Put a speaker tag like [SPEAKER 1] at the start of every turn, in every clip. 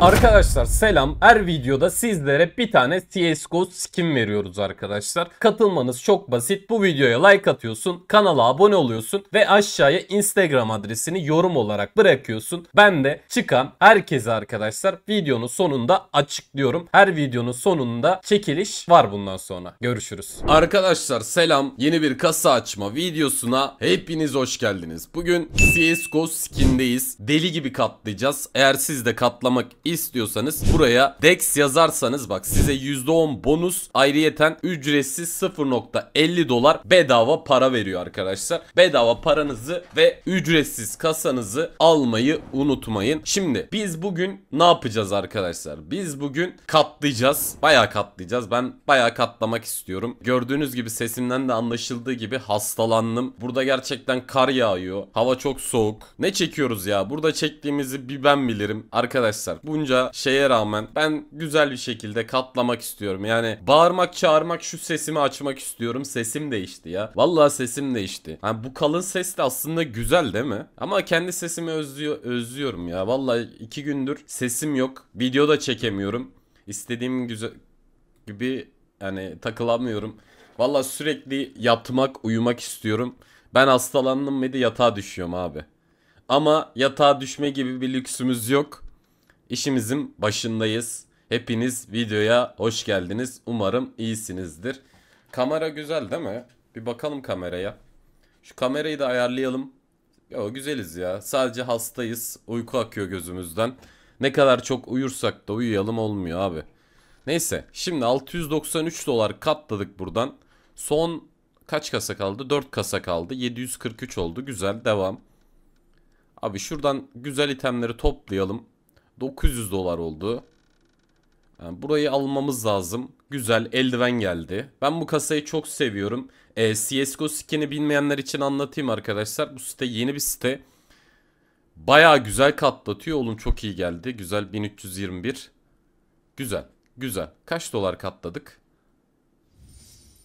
[SPEAKER 1] Arkadaşlar selam. Her videoda sizlere bir tane CSGO skin veriyoruz arkadaşlar. Katılmanız çok basit. Bu videoya like atıyorsun, kanala abone oluyorsun ve aşağıya Instagram adresini yorum olarak bırakıyorsun. Ben de çıkan herkese arkadaşlar videonun sonunda açıklıyorum. Her videonun sonunda çekiliş var bundan sonra. Görüşürüz. Arkadaşlar selam. Yeni bir kasa açma videosuna hepiniz hoş geldiniz. Bugün CSGO skindeyiz. Deli gibi katlayacağız. Eğer siz de katlamak istiyorsanız buraya DEX yazarsanız bak size %10 bonus ayrıyeten ücretsiz 0.50 dolar bedava para veriyor arkadaşlar. Bedava paranızı ve ücretsiz kasanızı almayı unutmayın. Şimdi biz bugün ne yapacağız arkadaşlar? Biz bugün katlayacağız. Bayağı katlayacağız. Ben bayağı katlamak istiyorum. Gördüğünüz gibi sesimden de anlaşıldığı gibi hastalandım. Burada gerçekten kar yağıyor. Hava çok soğuk. Ne çekiyoruz ya? Burada çektiğimizi bir ben bilirim. Arkadaşlar bu bunca şeye rağmen ben güzel bir şekilde katlamak istiyorum. Yani bağırmak çağırmak şu sesimi açmak istiyorum. Sesim değişti ya. Vallahi sesim değişti. Yani bu kalın ses de aslında güzel değil mi? Ama kendi sesimi özlüyor, özlüyorum ya. Vallahi iki gündür sesim yok. Video da çekemiyorum. İstediğim güzel gibi yani takılamıyorum. Valla sürekli yatmak, uyumak istiyorum. Ben hastalandım mıydı yatağa düşüyorum abi. Ama yatağa düşme gibi bir lüksümüz yok. İşimizin başındayız. Hepiniz videoya hoş geldiniz. Umarım iyisinizdir. Kamera güzel değil mi? Bir bakalım kameraya. Şu kamerayı da ayarlayalım. Yo, güzeliz ya. Sadece hastayız. Uyku akıyor gözümüzden. Ne kadar çok uyursak da uyuyalım olmuyor abi. Neyse. Şimdi 693 dolar katladık buradan. Son kaç kasa kaldı? 4 kasa kaldı. 743 oldu. Güzel. Devam. Abi şuradan güzel itemleri toplayalım. 900 dolar oldu. Yani burayı almamız lazım. Güzel eldiven geldi. Ben bu kasayı çok seviyorum. E, ee, CSGO skin'i bilmeyenler için anlatayım arkadaşlar. Bu site yeni bir site. Baya güzel katlatıyor. Oğlum çok iyi geldi. Güzel 1321. Güzel. Güzel. Kaç dolar katladık?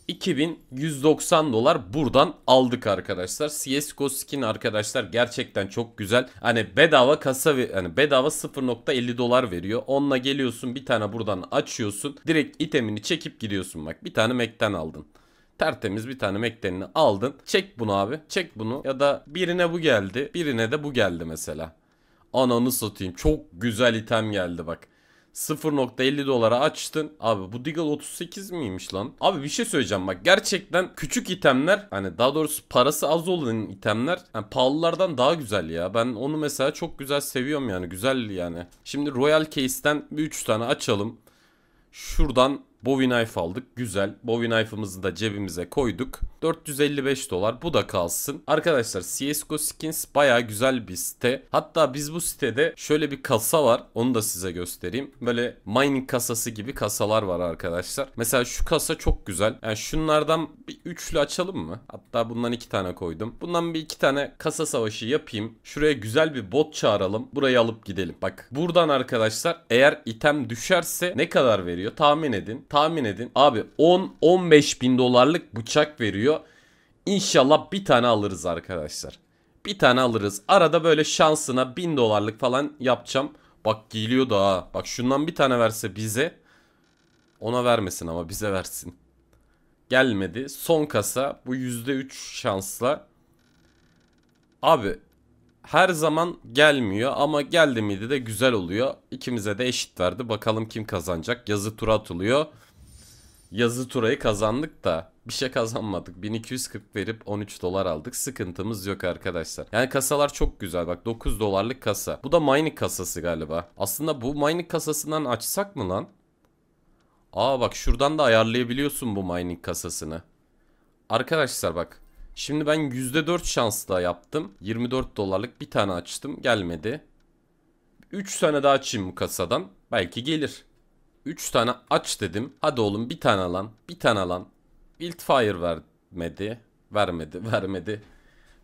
[SPEAKER 1] 2190 dolar buradan aldık arkadaşlar. CSGO skin arkadaşlar gerçekten çok güzel. Hani bedava kasa hani bedava 0.50 dolar veriyor. Onunla geliyorsun bir tane buradan açıyorsun. Direkt itemini çekip gidiyorsun bak. Bir tane Mac'ten aldın tertemiz bir tane mektenini aldın. Çek bunu abi. Çek bunu. Ya da birine bu geldi. Birine de bu geldi mesela. Ananı satayım. Çok güzel item geldi bak. 0.50 dolara açtın. Abi bu Deagle 38 miymiş lan? Abi bir şey söyleyeceğim bak gerçekten küçük itemler hani daha doğrusu parası az olan itemler yani pahalılardan daha güzel ya. Ben onu mesela çok güzel seviyorum yani güzel yani. Şimdi Royal Case'ten bir 3 tane açalım. Şuradan Bowie knife aldık. Güzel. Bowie knife'ımızı da cebimize koyduk. 455 dolar. Bu da kalsın. Arkadaşlar CSGO skins baya güzel bir site. Hatta biz bu sitede şöyle bir kasa var. Onu da size göstereyim. Böyle mining kasası gibi kasalar var arkadaşlar. Mesela şu kasa çok güzel. Yani şunlardan bir üçlü açalım mı? Hatta bundan iki tane koydum. Bundan bir iki tane kasa savaşı yapayım. Şuraya güzel bir bot çağıralım. Burayı alıp gidelim. Bak buradan arkadaşlar eğer item düşerse ne kadar veriyor tahmin edin tahmin edin. Abi 10-15 bin dolarlık bıçak veriyor. İnşallah bir tane alırız arkadaşlar. Bir tane alırız. Arada böyle şansına 1000 dolarlık falan yapacağım. Bak geliyor da ha. Bak şundan bir tane verse bize. Ona vermesin ama bize versin. Gelmedi. Son kasa bu %3 şansla. Abi her zaman gelmiyor ama geldi miydi de güzel oluyor. İkimize de eşit verdi. Bakalım kim kazanacak. Yazı tura atılıyor. Yazı turayı kazandık da bir şey kazanmadık. 1240 verip 13 dolar aldık. Sıkıntımız yok arkadaşlar. Yani kasalar çok güzel. Bak 9 dolarlık kasa. Bu da mining kasası galiba. Aslında bu mining kasasından açsak mı lan? Aa bak şuradan da ayarlayabiliyorsun bu mining kasasını. Arkadaşlar bak Şimdi ben %4 şansla yaptım. 24 dolarlık bir tane açtım. Gelmedi. 3 tane daha açayım bu kasadan. Belki gelir. 3 tane aç dedim. Hadi oğlum bir tane alan. Bir tane alan. Wild fire vermedi. Vermedi. Vermedi.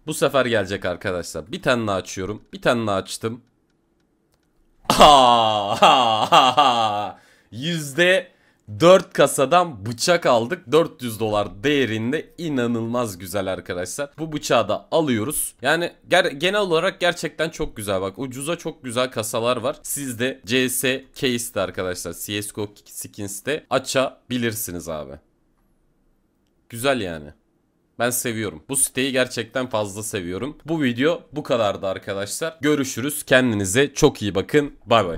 [SPEAKER 1] Bu sefer gelecek arkadaşlar. Bir tane daha açıyorum. Bir tane daha açtım. Yüzde 4 kasadan bıçak aldık. 400 dolar değerinde inanılmaz güzel arkadaşlar. Bu bıçağı da alıyoruz. Yani genel olarak gerçekten çok güzel. Bak ucuza çok güzel kasalar var. Siz de CS Case'de arkadaşlar CSGO Skins'te açabilirsiniz abi. Güzel yani. Ben seviyorum. Bu siteyi gerçekten fazla seviyorum. Bu video bu kadardı arkadaşlar. Görüşürüz. Kendinize çok iyi bakın. Bay bay.